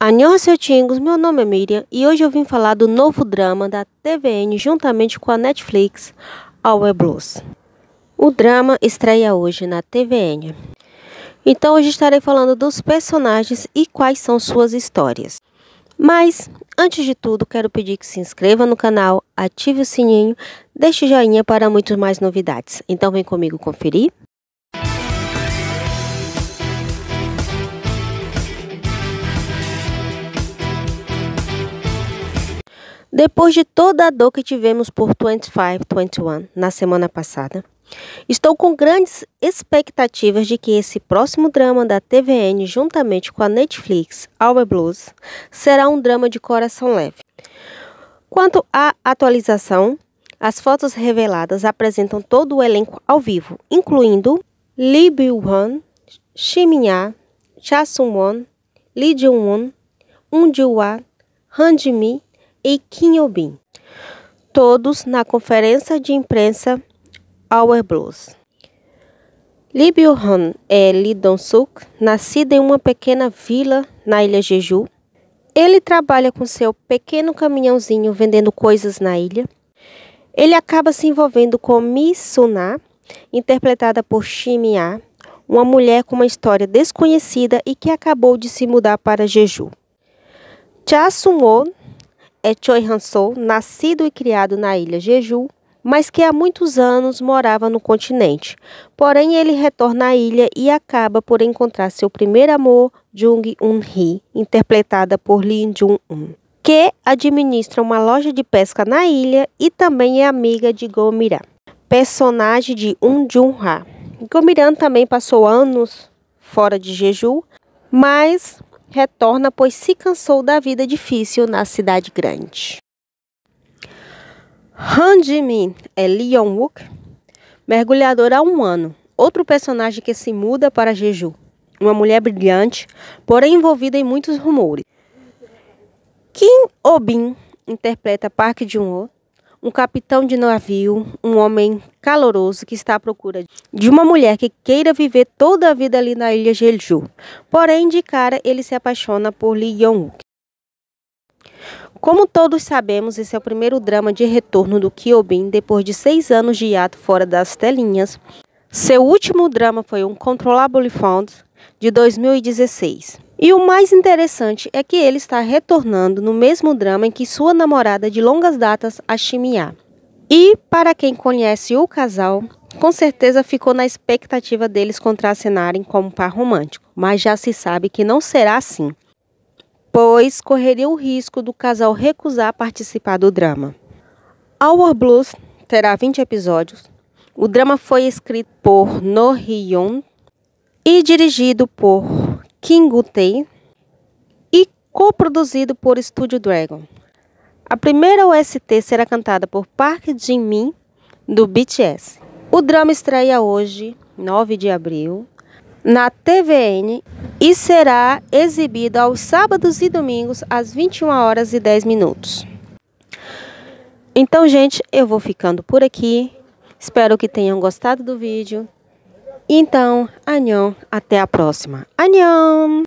Anhócio Tingos, meu nome é Miriam e hoje eu vim falar do novo drama da TVN juntamente com a Netflix, Our Blues. O drama estreia hoje na TVN. Então hoje estarei falando dos personagens e quais são suas histórias. Mas, antes de tudo, quero pedir que se inscreva no canal, ative o sininho, deixe joinha para muitas mais novidades. Então vem comigo conferir. Depois de toda a dor que tivemos por 2521 na semana passada, estou com grandes expectativas de que esse próximo drama da TVN, juntamente com a Netflix, Our Blues, será um drama de coração leve. Quanto à atualização, as fotos reveladas apresentam todo o elenco ao vivo, incluindo Lee Byung-hun, Shimin-ya, Cha Sung-won, Lee Jung-un, Won, Ji-wa, Han Ji-mi e Quinhobim, todos na conferência de imprensa Our Blues. Lee Byung-hun é Lee Dong-suk, nascido em uma pequena vila na ilha Jeju. Ele trabalha com seu pequeno caminhãozinho vendendo coisas na ilha. Ele acaba se envolvendo com Mi Suna, interpretada por Shimia, uma mulher com uma história desconhecida e que acabou de se mudar para Jeju. Cha Sun-won é Choi Han-soo, nascido e criado na ilha Jeju, mas que há muitos anos morava no continente. Porém, ele retorna à ilha e acaba por encontrar seu primeiro amor, Jung Eun-hee, interpretada por Lee Jung-un, que administra uma loja de pesca na ilha e também é amiga de Gomira, personagem de Un Jun-ha. Gomiran também passou anos fora de Jeju, mas retorna pois se cansou da vida difícil na cidade grande. Han Jimin é Lee Yong-wook, mergulhador há um ano, outro personagem que se muda para Jeju, uma mulher brilhante, porém envolvida em muitos rumores. Kim Obin interpreta Park Jun-ho, um capitão de navio, um homem caloroso que está à procura de uma mulher que queira viver toda a vida ali na ilha Jeju. Porém, de cara, ele se apaixona por Lee Young. Como todos sabemos, esse é o primeiro drama de retorno do Kyobin depois de seis anos de hiato fora das telinhas. Seu último drama foi um Controllable Fund de 2016. E o mais interessante é que ele está retornando no mesmo drama em que sua namorada de longas datas, a Shimiya. E para quem conhece o casal, com certeza ficou na expectativa deles contracenarem como par romântico, mas já se sabe que não será assim, pois correria o risco do casal recusar participar do drama. Our Blues terá 20 episódios, o drama foi escrito por No Hyun e dirigido por Kim Gutei e coproduzido por Studio Dragon. A primeira OST será cantada por Park Jin-min do BTS. O drama estreia hoje, 9 de abril, na TVN e será exibido aos sábados e domingos às 21 horas e 10 minutos. Então, gente, eu vou ficando por aqui. Espero que tenham gostado do vídeo. Então, anhão, até a próxima. Anhão!